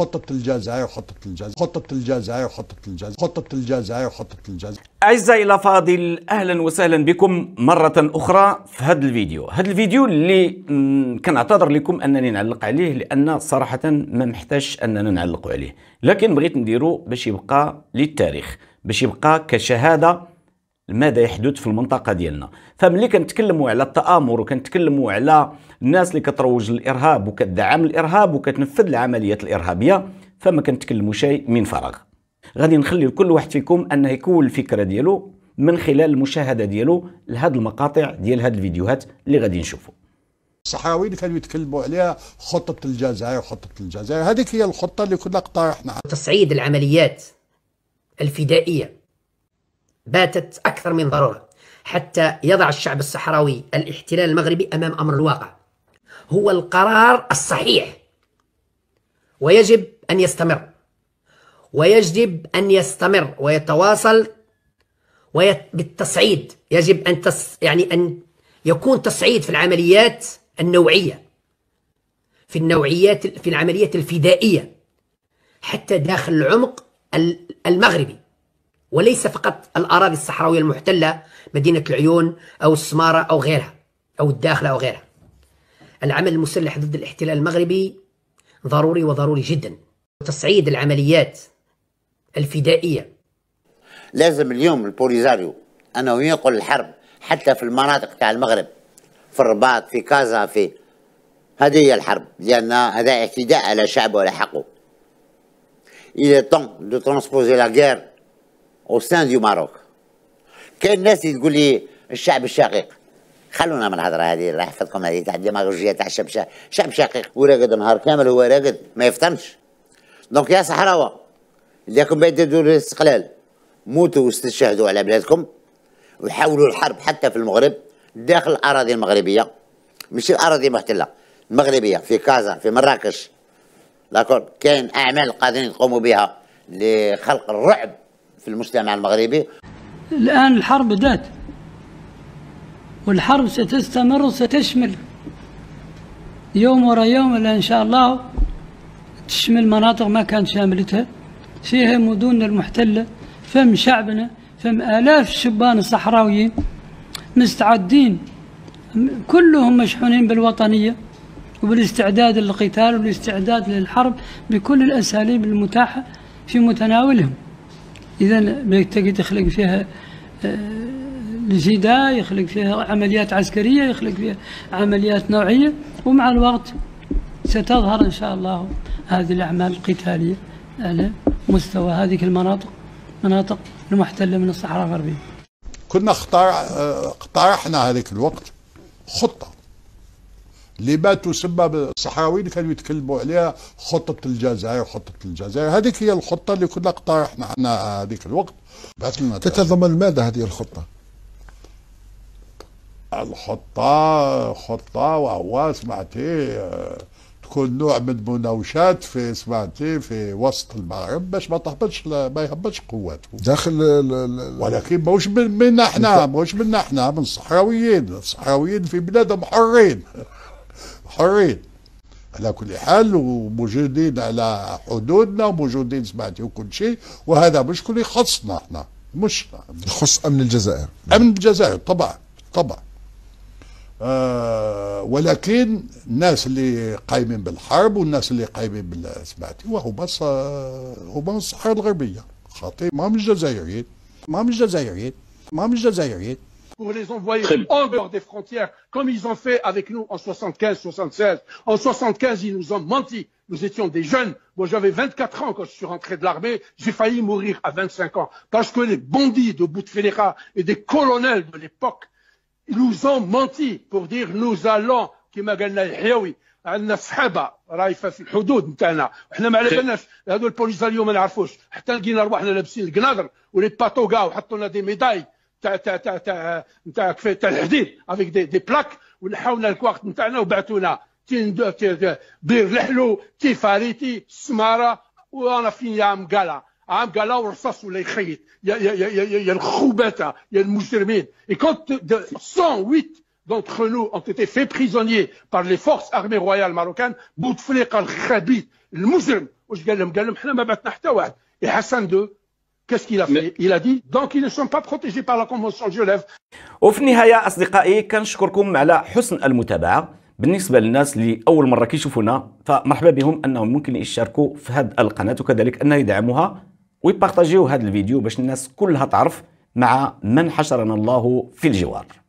خطة الجزائر خطة الجزائر خطة الجزائر خطة الجزائر خطة الجزائر خطة الجزائر أعزائي الأفاضل أهلا وسهلا بكم مرة أخرى في هذا الفيديو هذا الفيديو اللي كنعتذر لكم أنني نعلق عليه لأن صراحة ما محتاجش أننا نعلق عليه لكن بغيت نديرو باش يبقى للتاريخ باش يبقى كشهادة ماذا يحدث في المنطقه ديالنا فملي كنتكلموا على التامر وكنتكلموا على الناس اللي كتروج للارهاب وكتدعم الارهاب وكتنفذ العمليات الارهابيه فما كنتكلموا شيء من فراغ غادي نخلي لكل واحد فيكم انه يكون الفكره ديالو من خلال المشاهده ديالو لهاد المقاطع ديال هاد الفيديوهات اللي غادي نشوفوا الصحراوي اللي كانوا يتكلموا عليها خطه الجزائر خطة الجزائر هذيك هي الخطه اللي كنا اقترحناها تصعيد العمليات الفدائيه باتت أكثر من ضرورة حتى يضع الشعب الصحراوي الاحتلال المغربي أمام أمر الواقع هو القرار الصحيح ويجب أن يستمر ويجب أن يستمر ويتواصل ويت... بالتصعيد يجب أن تس... يعني أن يكون تصعيد في العمليات النوعية في النوعيات في العمليات الفدائية حتى داخل العمق المغربي وليس فقط الأراضي الصحراوية المحتلة مدينة العيون أو السمارة أو غيرها أو الداخلة أو غيرها العمل المسلح ضد الاحتلال المغربي ضروري وضروري جدا وتصعيد العمليات الفدائية لازم اليوم البوليزاريو أنه ينقل الحرب حتى في المناطق تاع المغرب في الرباط في كازا في هذه هي الحرب لأن هذا اعتداء على شعبه وعلى حقه il est temps de transposer la guerre او sein du Maroc كان ناس تقول لي الشعب الشقيق خلونا من الهضره هذه الله يحفظكم هذه تاع الديماغوجيه تاع الشعب الشعب الشقيق وراقد نهار كامل هو راقد ما يفطنش دونك يا صحراوه اللي راكم بيدوا الاستقلال موتوا واستشهدوا على بلادكم وحاولوا الحرب حتى في المغرب داخل الاراضي المغربيه مش الاراضي المحتله المغربيه في كازا في مراكش داكور كاين اعمال قادرين تقوموا بها لخلق الرعب في المجتمع المغربي الآن الحرب بدأت والحرب ستستمر وستشمل يوم ورا يوم إلا إن شاء الله تشمل مناطق ما كانت شاملتها فيها مدننا المحتلة فم شعبنا فم آلاف الشبان الصحراويين مستعدين كلهم مشحونين بالوطنية وبالاستعداد للقتال والاستعداد للحرب بكل الأساليب المتاحة في متناولهم إذا تجد يخلق فيها آه، جدال يخلق فيها عمليات عسكرية يخلق فيها عمليات نوعية ومع الوقت ستظهر إن شاء الله هذه الأعمال القتالية على مستوى هذه المناطق مناطق المحتلة من الصحراء الغربية كنا آه، اقترحنا هذيك الوقت خطة اللي باتوا سبب الصحراويين كانوا يتكلموا عليها خطة الجزائر خطة الجزائر هذيك هي الخطة اللي كنا اقترحنا احنا هذيك الوقت تتضمن ماذا هذه الخطة؟ الخطة خطة وهو سمعتي تكون نوع من المناوشات في سمعتي في وسط المغرب باش ما تهبطش ما يهبطش قواته داخل ولكن ماهوش منا احنا ماهوش منا احنا من الصحراويين الصحراويين في بلادهم حرين حرين على كل حال وموجودين على حدودنا وموجودين سمعتي وكل شيء وهذا مش كل يخصنا احنا مش يخص امن الجزائر امن الجزائر طبعا طبعا آه ولكن الناس اللي قايمين بالحرب والناس اللي قايمين بالسمعتي وهما هما الصحراء الغربيه خاطئ ما مش جزائريين ما مش جزائريين ما مش جزائريين pour les envoyer en dehors des frontières, comme ils ont fait avec nous en 75, 76. En 75, ils nous ont menti. Nous étions des jeunes. Moi, j'avais 24 ans quand je suis rentré de l'armée. J'ai failli mourir à 25 ans parce que les bandits de Bouteflika et des colonels de l'époque ils nous ont menti pour dire nous allons حتى لقينا رواحنا لابسين ميداي تاع تاع تاع تاع تاع كفايه تاع الحديد افيك دي, دي بلاك ولحونا الكواخت نتاعنا وبعثونا بير لحلو تيفاريتي سماره وانا فين عام قالا عام قالا ورصاص ولا يخيط يا يا يا يا يا, يا المجرمين اي كونت 108 d'entre nous ont été faits prisonniers par les forces armées royales marocaines بوتفليقه الخبيث المجرم واش قال لهم قال لهم حنا ما بعثنا حتى واحد يا حسن دو Qu'est-ce qu'il a fait م... Il a dit donc ils ne sont pas protégés par la Convention de Genève. وفي النهاية أصدقائي كنشكركم على حسن المتابعة بالنسبة للناس اللي أول مرة كيشوفونا فمرحبا بهم أنهم ممكن يشاركوا في هذه القناة وكذلك أنه يدعموها ويبارطاجيو هذا الفيديو باش الناس كلها تعرف مع من حشرنا الله في الجوار